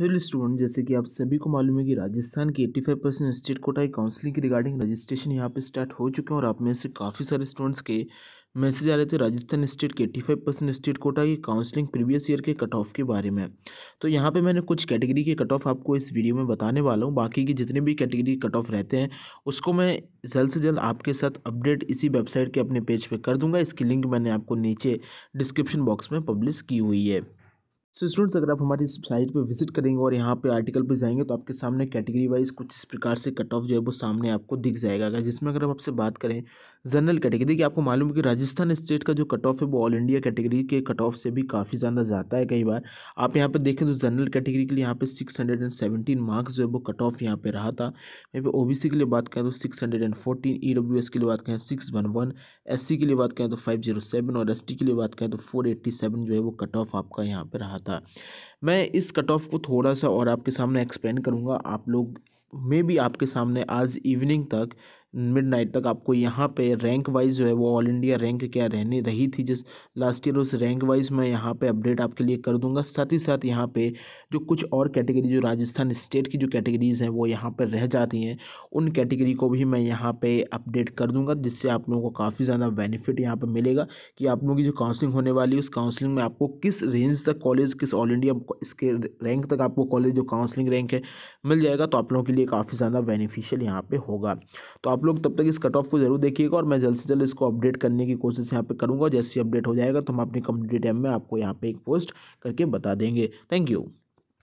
hello student जैसे कि आप सभी को मालूम है कि राजस्थान की 85 परसेंट स्टेट कोटाई काउंसलिंग की रिगार्डिंग रजिस्ट्रेशन यहाँ पे स्टार्ट हो चुके हैं और आप में से काफ़ी सारे स्टूडेंट्स के मैसेज आ रहे थे राजस्थान स्टेट के eighty five percent state quota की काउंसलिंग प्रीवियस ईयर के कट ऑफ के बारे में तो यहाँ पे मैंने कुछ कैटेगरी के कट ऑफ आपको इस वीडियो में बताने वाला हूँ बाकी के जितने भी कैटेगरी कट ऑफ रहते हैं उसको मैं जल्द से जल्द आपके साथ अपडेट इसी वेबसाइट के अपने पेज पर पे कर दूँगा इसकी लिंक मैंने आपको नीचे डिस्क्रिप्शन बॉक्स में पब्लिश की हुई है सो स्टूडेंट्स अगर आप हमारी इस साइट पर विजिट करेंगे और यहाँ पे आर्टिकल पे जाएंगे तो आपके सामने कैटेगरी वाइज कुछ इस प्रकार से कट ऑफ जो है वो सामने आपको दिख जाएगा अगर जिसमें अगर हम आपसे बात करें जनरल कैटेगरी देखिए आपको मालूम है कि राजस्थान स्टेट का जो कट ऑफ है वो ऑल इंडिया कैटेगरी के कट ऑफ से भी काफ़ी ज़्यादा जाता है कई बार आप यहाँ पर देखें तो जनरल कैटेगरी के लिए यहाँ पर सिक्स हंड्रेड एंड मार्क्स जो है वो कट ऑफ यहाँ पर रहा था यहाँ पर ओ के लिए बात करें तो six hundred and fourteen E W S के लिए बात करें six one one S C के लिए बात करें तो फाइव जीरो सेवन और एस टी के लिए बात करें तो फोर एट्टी सेवन जो है वो कट ऑफ आपका यहाँ पर रहा था मैं इस कट ऑफ को थोड़ा सा और आपके सामने एक्सप्लेन करूँगा आप लोग मे भी आपके सामने आज इवनिंग तक नाइट तक आपको यहाँ पे रैंक वाइज जो है वो ऑल इंडिया रैंक क्या रहने रही थी जिस लास्ट ईयर उस रैंक वाइज मैं यहाँ पे अपडेट आपके लिए कर दूंगा साथ ही साथ यहाँ पे जो कुछ और कैटेगरी जो राजस्थान स्टेट की जो कैटेगरीज़ हैं वो यहाँ पर रह जाती हैं उन कैटेगरी को भी मैं यहाँ पर अपडेट कर दूँगा जिससे आप लोगों को काफ़ी ज़्यादा बेनिफिट यहाँ पर मिलेगा कि आप लोगों की जो काउंसलिंग होने वाली है उस काउंसलिंग में आपको किस रेंज तक कॉलेज किस ऑल इंडिया इसके रैंक तक आपको कॉलेज जो काउंसलिंग रैंक है मिल जाएगा तो आप लोगों के लिए काफ़ी ज़्यादा बेनिफिशियल यहाँ पर होगा तो आप लोग तब तक इस कट ऑफ को जरूर देखिएगा और मैं जल्द से जल्द इसको अपडेट करने की कोशिश यहाँ पे करूँगा जैसे ही अपडेट हो जाएगा तो हम अपनी कम्युनिटी टैब में आपको यहाँ पे एक पोस्ट करके बता देंगे थैंक यू